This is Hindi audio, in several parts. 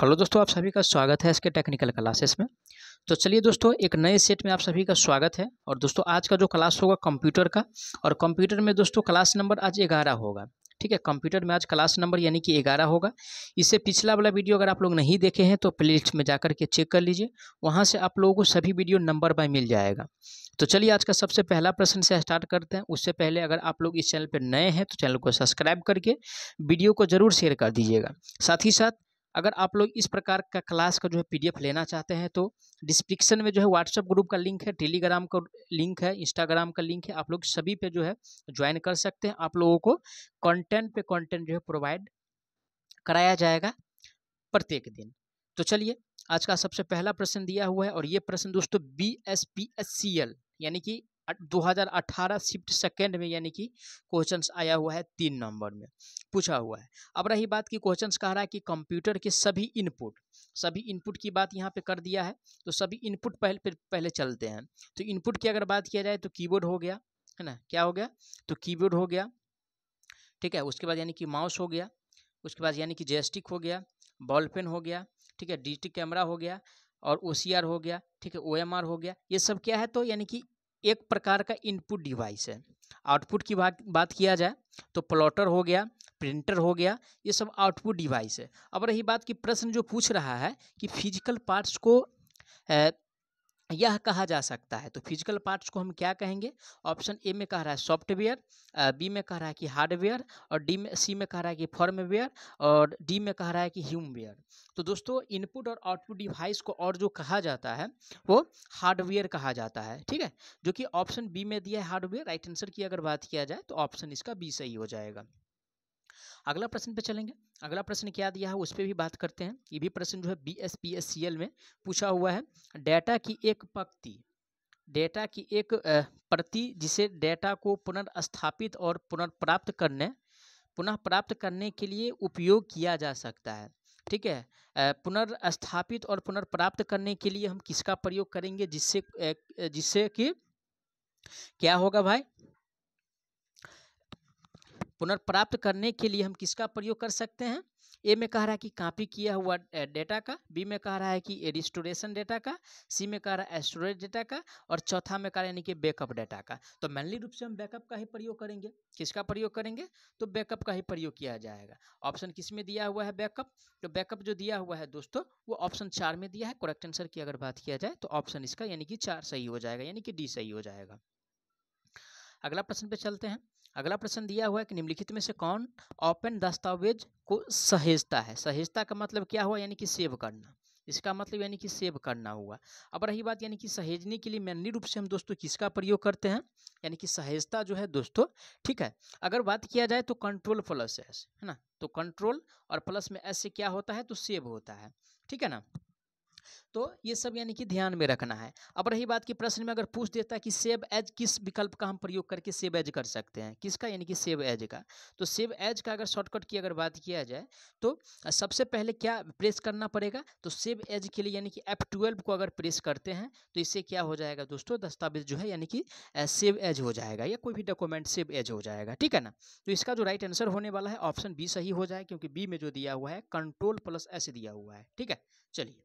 हेलो दोस्तों आप सभी का स्वागत है इसके टेक्निकल क्लासेस में तो चलिए दोस्तों एक नए सेट में आप सभी का स्वागत है और दोस्तों आज का जो क्लास होगा कंप्यूटर का और कंप्यूटर में दोस्तों क्लास नंबर आज ग्यारह होगा ठीक है कंप्यूटर में आज क्लास नंबर यानी कि ग्यारह होगा इससे पिछला वाला वीडियो अगर आप लोग नहीं देखे हैं तो प्लेलिस्ट में जाकर के चेक कर लीजिए वहाँ से आप लोगों को सभी वीडियो नंबर बाय मिल जाएगा तो चलिए आज का सबसे पहला प्रश्न से स्टार्ट करते हैं उससे पहले अगर आप लोग इस चैनल पर नए हैं तो चैनल को सब्सक्राइब करके वीडियो को जरूर शेयर कर दीजिएगा साथ ही साथ अगर आप लोग इस प्रकार का क्लास का जो है पीडीएफ लेना चाहते हैं तो डिस्क्रिप्शन में जो है व्हाट्सएप ग्रुप का लिंक है टेलीग्राम का लिंक है इंस्टाग्राम का लिंक है आप लोग सभी पे जो है ज्वाइन कर सकते हैं आप लोगों को कंटेंट पे कंटेंट जो है प्रोवाइड कराया जाएगा प्रत्येक दिन तो चलिए आज का सबसे पहला प्रश्न दिया हुआ है और ये प्रश्न दोस्तों B S P S C L यानी कि 2018 शिफ्ट सेकेंड में यानी कि क्वेश्चन आया हुआ है तीन नंबर में पूछा हुआ है अब रही बात की क्वेश्चंस कह रहा है कि कंप्यूटर के सभी इनपुट सभी इनपुट की बात यहाँ पे कर दिया है तो सभी इनपुट पहले फिर पहले चलते हैं तो इनपुट की अगर बात किया जाए तो कीबोर्ड हो गया है ना क्या हो गया तो कीबोर्ड हो गया ठीक है उसके बाद यानी कि माउस हो गया उसके बाद यानी कि जेस्टिक हो गया बॉल पेन हो गया ठीक है डिजिटल कैमरा हो गया और ओ हो गया ठीक है ओ हो गया ये सब क्या है तो यानी कि एक प्रकार का इनपुट डिवाइस है आउटपुट की बात बात किया जाए तो प्लॉटर हो गया प्रिंटर हो गया ये सब आउटपुट डिवाइस है अब रही बात कि प्रश्न जो पूछ रहा है कि फिजिकल पार्ट्स को यह कहा जा सकता है तो फिजिकल पार्ट्स को हम क्या कहेंगे ऑप्शन ए में कह रहा है सॉफ्टवेयर बी में कह रहा है कि हार्डवेयर और डी में सी में कह रहा है कि फॉर्मवेयर और डी में कह रहा है कि ह्यूमवेयर तो दोस्तों इनपुट और आउटपुट डिवाइस को और जो कहा जाता है वो हार्डवेयर कहा जाता है ठीक है जो कि ऑप्शन बी में दिया है हार्डवेयर राइट आंसर की अगर बात किया जाए तो ऑप्शन इसका बी सही हो जाएगा अगला प्रश्न पे चलेंगे अगला प्रश्न क्या दिया है उस पर भी बात करते हैं ये भी प्रश्न जो है B S P S C L में पूछा हुआ है डेटा की एक पंक्ति डेटा की एक प्रति जिसे डेटा को पुनर्स्थापित और पुनर्प्राप्त करने पुनः प्राप्त करने के लिए उपयोग किया जा सकता है ठीक है पुनर्स्थापित और पुनर्प्राप्त करने के लिए हम किसका प्रयोग करेंगे जिससे जिससे कि क्या होगा भाई पुनर्प्राप्त करने के लिए हम किसका प्रयोग कर सकते हैं ए में कह रहा है कि कापी किया हुआ डेटा का बी में कह रहा है कि रिस्टोरेशन डेटा का सी में कह रहा है स्टोरेज डेटा का और चौथा में कह रहा है यानी कि बैकअप डेटा का तो मेनली रूप से हम बैकअप का ही प्रयोग करेंगे किसका प्रयोग करेंगे तो बैकअप का ही प्रयोग किया जाएगा ऑप्शन किस में दिया हुआ है बैकअप तो बैकअप जो दिया हुआ है दोस्तों वो ऑप्शन चार में दिया है करेक्ट आंसर की अगर बात किया जाए तो ऑप्शन इसका यानी कि चार सही हो जाएगा यानी कि डी सही हो जाएगा अगला प्रश्न पे चलते हैं अगला प्रश्न दिया हुआ है कि निम्नलिखित में से कौन ओपन दस्तावेज को सहेजता है सहेजता का मतलब क्या हुआ यानी कि सेव करना इसका मतलब यानी कि सेव करना हुआ अब रही बात यानी कि सहेजने के लिए मेनली रूप से हम दोस्तों किसका प्रयोग करते हैं यानी कि सहेजता जो है दोस्तों ठीक है अगर बात किया जाए तो कंट्रोल प्लस एस है ना तो कंट्रोल और प्लस में एस से क्या होता है तो सेव होता है ठीक है ना तो ये सब यानी कि ध्यान में रखना है अब रही बात की प्रश्न में अगर पूछ देता है कि सेव एज किस विकल्प का हम प्रयोग करके सेव एज कर सकते हैं किसका यानी कि सेव एज का तो सेव एज का अगर शॉर्टकट की अगर बात किया जाए तो सबसे पहले क्या प्रेस करना पड़ेगा तो सेव एज के लिए यानी कि एफ ट्वेल्व को अगर प्रेस करते हैं तो इससे क्या हो जाएगा दोस्तों दस्तावेज जो है यानी कि सेव एज हो जाएगा या कोई भी डॉक्यूमेंट सेव एज हो जाएगा ठीक है ना तो इसका जो राइट आंसर होने वाला है ऑप्शन बी सही हो जाए क्योंकि बी में जो दिया हुआ है कंट्रोल प्लस एस दिया हुआ है ठीक है चलिए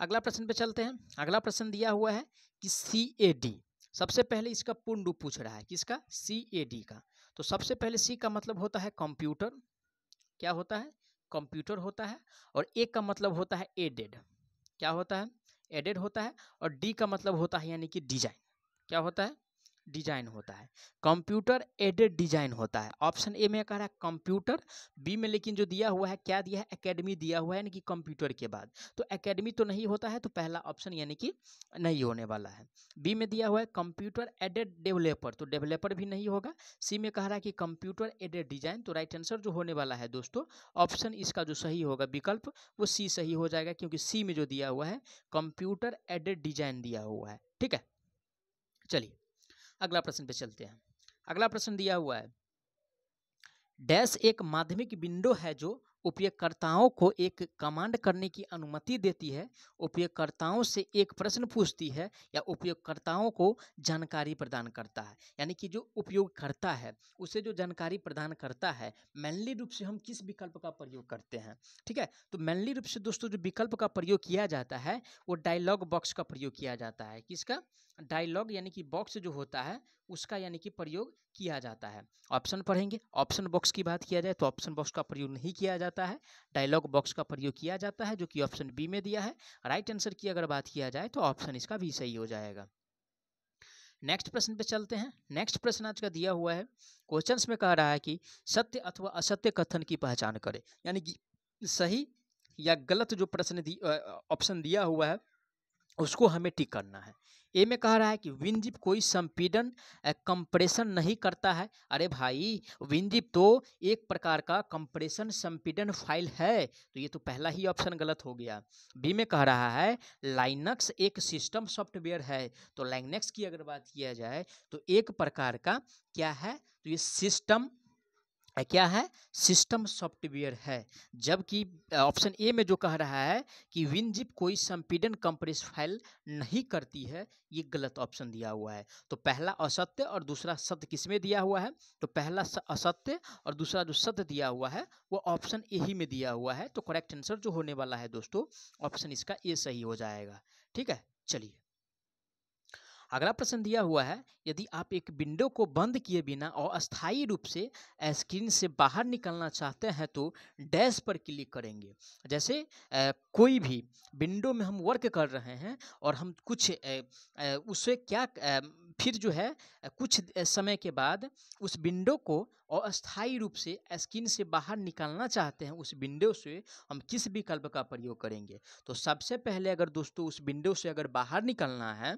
अगला प्रश्न पे चलते हैं अगला प्रश्न दिया हुआ है कि सी ए डी सबसे पहले इसका पूर्ण रूप पूछ रहा है किसका सी ए डी का तो सबसे पहले सी का मतलब होता है कंप्यूटर क्या होता है कंप्यूटर होता है और ए का मतलब होता है एडेड क्या होता है एडेड होता है और डी का मतलब होता है यानी कि डिजाइन क्या होता है डिजाइन होता है कंप्यूटर एडेड डिजाइन होता है ऑप्शन ए में कह रहा है कंप्यूटर बी में लेकिन जो दिया हुआ है क्या दिया है एकेडमी दिया हुआ है यानी कि कंप्यूटर के बाद तो एकेडमी तो नहीं होता है तो पहला ऑप्शन यानी कि नहीं होने वाला है बी में दिया हुआ है कंप्यूटर एडेड डेवलपर तो डेवलपर भी नहीं होगा सी में कह रहा है कि कंप्यूटर एडेड डिजाइन तो राइट आंसर जो होने वाला है दोस्तों ऑप्शन इसका जो सही होगा विकल्प वो सी सही हो जाएगा क्योंकि सी में जो दिया हुआ है कंप्यूटर एडेड डिजाइन दिया हुआ है ठीक है चलिए अगला प्रश्न पे चलते हैं अगला प्रश्न दिया हुआ है डैश एक माध्यमिक विंडो है जो उपयोगकर्ताओं को एक कमांड करने की अनुमति देती है उपयोगकर्ताओं से एक प्रश्न पूछती है या उपयोगकर्ताओं को जानकारी प्रदान करता है यानी कि जो उपयोगकर्ता है उसे जो जानकारी प्रदान करता है मेनली रूप से हम किस विकल्प का प्रयोग करते हैं ठीक है तो मेनली रूप से दोस्तों जो विकल्प का प्रयोग किया जाता है वो डायलॉग बॉक्स का प्रयोग किया जाता है किसका डायलॉग यानी कि बॉक्स जो होता है उसका यानी कि प्रयोग किया जाता है ऑप्शन पढ़ेंगे ऑप्शन बॉक्स की बात किया जाए तो ऑप्शन बॉक्स का प्रयोग नहीं किया जाता है डायलॉग बॉक्स का प्रयोग किया जाता है जो कि ऑप्शन बी में दिया है राइट आंसर की अगर बात किया जाए तो ऑप्शन इसका भी सही हो जाएगा नेक्स्ट प्रश्न पे चलते हैं नेक्स्ट प्रश्न आज का दिया हुआ है क्वेश्चन में कह रहा है कि सत्य अथवा असत्य कथन की पहचान करें यानी कि सही या गलत जो प्रश्न ऑप्शन दिया हुआ है उसको हमें टिक करना है ए में कह रहा है कि विंजिप कोई संपीडन कंप्रेशन नहीं करता है अरे भाई विंजिप तो एक प्रकार का कंप्रेशन संपीडन फाइल है तो ये तो पहला ही ऑप्शन गलत हो गया बी में कह रहा है लाइनक्स एक सिस्टम सॉफ्टवेयर है तो लाइनक्स की अगर बात किया जाए तो एक प्रकार का क्या है तो ये सिस्टम क्या है सिस्टम सॉफ्टवेयर है जबकि ऑप्शन ए में जो कह रहा है कि विनजिप कोई संपीडन कंप्रेस फाइल नहीं करती है ये गलत ऑप्शन दिया हुआ है तो पहला असत्य और दूसरा सत्य किसमें दिया हुआ है तो पहला असत्य और दूसरा जो सत्य दिया हुआ है वो ऑप्शन ए ही में दिया हुआ है तो करेक्ट आंसर जो होने वाला है दोस्तों ऑप्शन इसका ए सही हो जाएगा ठीक है चलिए अगला प्रश्न दिया हुआ है यदि आप एक विंडो को बंद किए बिना और अस्थायी रूप से स्क्रीन से बाहर निकलना चाहते हैं तो डैश पर क्लिक करेंगे जैसे कोई भी विंडो में हम वर्क कर रहे हैं और हम कुछ उसे क्या फिर जो है कुछ समय के बाद उस विंडो को और अस्थायी रूप से स्क्रीन से बाहर निकालना चाहते हैं उस विंडो से हम किस विकल्प का प्रयोग करेंगे तो सबसे पहले अगर दोस्तों उस विंडो से अगर बाहर निकलना है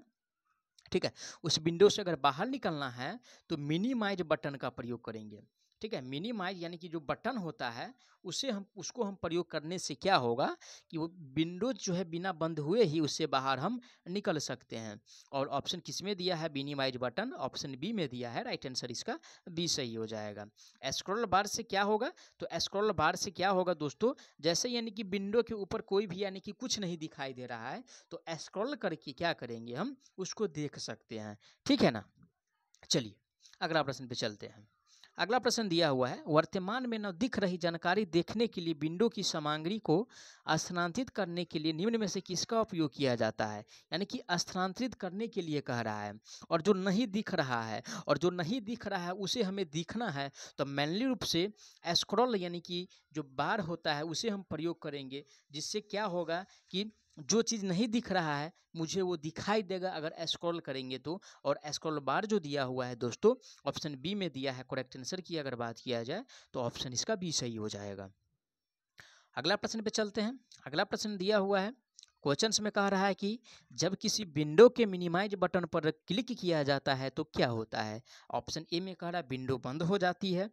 ठीक है उस विंडो से अगर बाहर निकलना है तो मिनिमाइज बटन का प्रयोग करेंगे ठीक है मिनिमाइज यानी कि जो बटन होता है उसे हम उसको हम प्रयोग करने से क्या होगा कि वो विंडोज जो है बिना बंद हुए ही उससे बाहर हम निकल सकते हैं और ऑप्शन किस में दिया है मिनिमाइज बटन ऑप्शन बी में दिया है राइट आंसर इसका बी सही हो जाएगा एस्क्रॉल बार से क्या होगा तो एस्क्रॉल बार से क्या होगा दोस्तों जैसे यानी कि विंडो के ऊपर कोई भी यानी कि कुछ नहीं दिखाई दे रहा है तो एस्क्रॉल करके क्या करेंगे हम उसको देख सकते हैं ठीक है ना चलिए अगला प्रश्न पे चलते हैं अगला प्रश्न दिया हुआ है वर्तमान में न दिख रही जानकारी देखने के लिए विंडो की सामग्री को स्थानांतरित करने के लिए निम्न में से किसका उपयोग किया जाता है यानी कि स्थानांतरित करने के लिए कह रहा है और जो नहीं दिख रहा है और जो नहीं दिख रहा है उसे हमें दिखना है तो मैनली रूप से स्क्रॉल यानी कि जो बार होता है उसे हम प्रयोग करेंगे जिससे क्या होगा कि जो चीज़ नहीं दिख रहा है मुझे वो दिखाई देगा अगर स्क्रॉल करेंगे तो और स्क्रॉल बार जो दिया हुआ है दोस्तों ऑप्शन बी में दिया है करेक्ट आंसर की अगर बात किया जाए तो ऑप्शन इसका बी सही हो जाएगा अगला प्रश्न पे चलते हैं अगला प्रश्न दिया हुआ है क्वेश्चन में कह रहा है कि जब किसी विंडो के मिनिमाइज बटन पर क्लिक किया जाता है तो क्या होता है ऑप्शन ए में कह रहा है विंडो बंद हो जाती है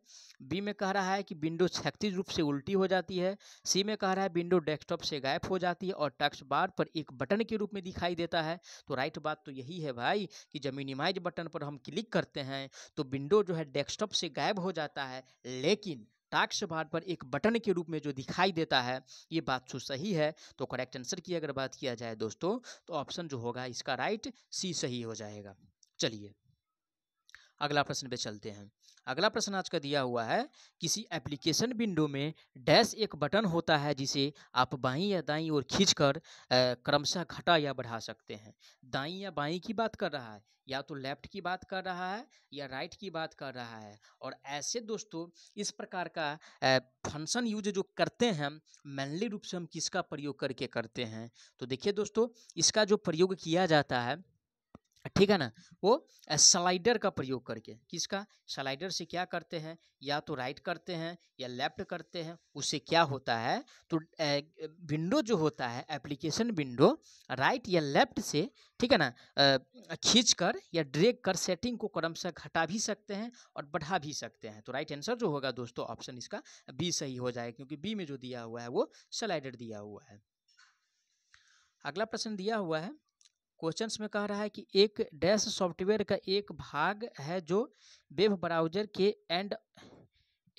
बी में कह रहा है कि विंडो क्षैतिज रूप से उल्टी हो जाती है सी में कह रहा है विंडो डेस्कटॉप से गायब हो जाती है और टक्स बार पर एक बटन के रूप में दिखाई देता है तो राइट बात तो यही है भाई कि जब मिनिमाइज बटन पर हम क्लिक करते हैं तो विंडो जो है डेस्कटॉप से गायब हो जाता है लेकिन टाक्स बार पर एक बटन के रूप में जो दिखाई देता है ये बात तो सही है तो करेक्ट आंसर की अगर बात किया जाए दोस्तों तो ऑप्शन जो होगा इसका राइट सी सही हो जाएगा चलिए अगला प्रश्न पे चलते हैं अगला प्रश्न आज का दिया हुआ है किसी एप्लीकेशन विंडो में डैश एक बटन होता है जिसे आप बाई या और ओर खींचकर क्रमशः घटा या बढ़ा सकते हैं दाई या बाई की बात कर रहा है या तो लेफ्ट की बात कर रहा है या राइट की बात कर रहा है और ऐसे दोस्तों इस प्रकार का फंक्शन यूज जो करते हैं मैनली रूप से हम किसका प्रयोग करके करते हैं तो देखिए दोस्तों इसका जो प्रयोग किया जाता है ठीक है ना वो स्लाइडर का प्रयोग करके किसका स्लाइडर से क्या करते हैं या तो राइट करते हैं या लेफ्ट करते हैं उससे क्या होता है तो विंडो जो होता है एप्लीकेशन विंडो राइट या लेफ्ट से ठीक है ना खींच कर या ड्रैग कर सेटिंग को क्रम से घटा भी सकते हैं और बढ़ा भी सकते हैं तो राइट आंसर जो होगा दोस्तों ऑप्शन इसका बी सही हो जाएगा क्योंकि बी में जो दिया हुआ है वो स्लाइडर दिया हुआ है अगला प्रश्न दिया हुआ है क्वेश्चन में कह रहा है कि एक डैश सॉफ्टवेयर का एक भाग है जो वेब ब्राउजर के एंड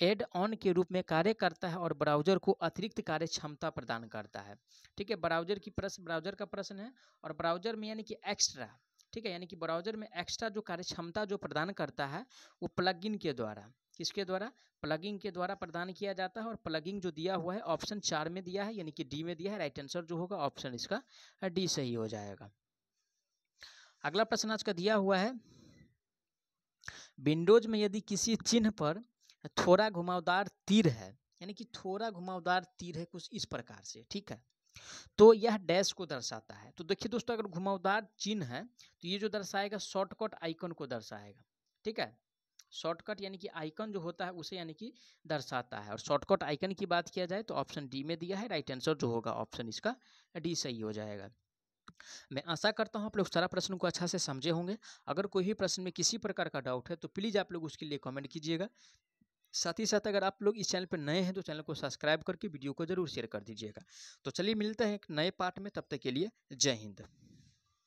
एड ऑन के रूप में कार्य करता है और ब्राउजर को अतिरिक्त कार्य क्षमता प्रदान करता है ठीक है ब्राउजर की प्रश्न ब्राउजर का प्रश्न है और ब्राउजर में यानी कि एक्स्ट्रा ठीक है यानी कि ब्राउजर में एक्स्ट्रा जो कार्य क्षमता जो प्रदान करता है वो प्लगइन के द्वारा किसके द्वारा प्लगिंग के द्वारा प्रदान किया जाता है और प्लगिंग जो दिया हुआ है ऑप्शन चार में दिया है यानी कि डी में दिया है राइट आंसर जो होगा ऑप्शन इसका डी सही हो जाएगा अगला प्रश्न आज का दिया हुआ है विंडोज में यदि किसी चिन्ह पर थोड़ा घुमावदार तीर है यानी कि थोड़ा घुमावदार तीर है कुछ इस प्रकार से ठीक है तो यह डैश को दर्शाता है तो देखिए दोस्तों अगर घुमावदार चिन्ह है तो ये जो दर्शाएगा शॉर्टकट आइकन को दर्शाएगा ठीक है शॉर्टकट यानी कि आइकन जो होता है उसे यानी कि दर्शाता है और शॉर्टकट आइकन की बात किया जाए तो ऑप्शन डी में दिया है राइट आंसर जो होगा ऑप्शन इसका डी सही हो जाएगा मैं आशा करता हूँ आप लोग सारा प्रश्न को अच्छा से समझे होंगे अगर कोई भी प्रश्न में किसी प्रकार का डाउट है तो प्लीज़ आप लोग उसके लिए कमेंट कीजिएगा साथ ही साथ अगर आप लोग इस चैनल पर नए हैं तो चैनल को सब्सक्राइब करके वीडियो को जरूर शेयर कर दीजिएगा तो चलिए मिलते हैं एक नए पार्ट में तब तक के लिए जय हिंद